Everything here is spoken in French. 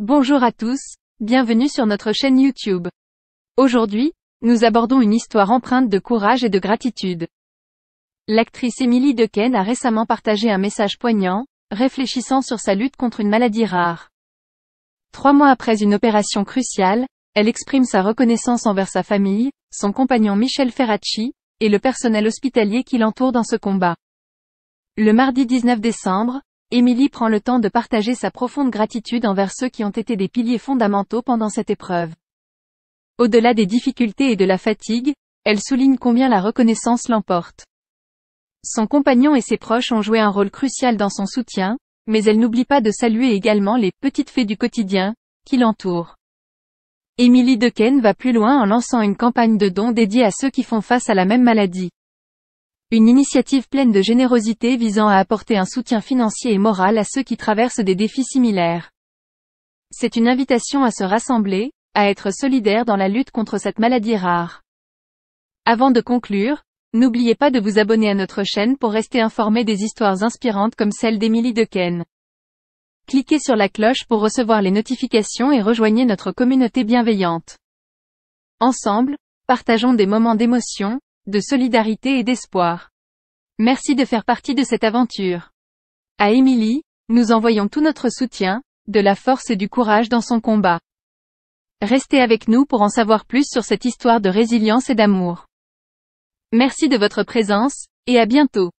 Bonjour à tous, bienvenue sur notre chaîne YouTube. Aujourd'hui, nous abordons une histoire empreinte de courage et de gratitude. L'actrice Émilie Dequesne a récemment partagé un message poignant, réfléchissant sur sa lutte contre une maladie rare. Trois mois après une opération cruciale, elle exprime sa reconnaissance envers sa famille, son compagnon Michel Ferracci, et le personnel hospitalier qui l'entoure dans ce combat. Le mardi 19 décembre, Émilie prend le temps de partager sa profonde gratitude envers ceux qui ont été des piliers fondamentaux pendant cette épreuve. Au-delà des difficultés et de la fatigue, elle souligne combien la reconnaissance l'emporte. Son compagnon et ses proches ont joué un rôle crucial dans son soutien, mais elle n'oublie pas de saluer également les petites fées du quotidien, qui l'entourent. Émilie Dequesne va plus loin en lançant une campagne de dons dédiée à ceux qui font face à la même maladie. Une initiative pleine de générosité visant à apporter un soutien financier et moral à ceux qui traversent des défis similaires. C'est une invitation à se rassembler, à être solidaire dans la lutte contre cette maladie rare. Avant de conclure, n'oubliez pas de vous abonner à notre chaîne pour rester informé des histoires inspirantes comme celle d'Émilie Dequesne. Cliquez sur la cloche pour recevoir les notifications et rejoignez notre communauté bienveillante. Ensemble, partageons des moments d'émotion, de solidarité et d'espoir. Merci de faire partie de cette aventure. À Émilie, nous envoyons tout notre soutien, de la force et du courage dans son combat. Restez avec nous pour en savoir plus sur cette histoire de résilience et d'amour. Merci de votre présence, et à bientôt.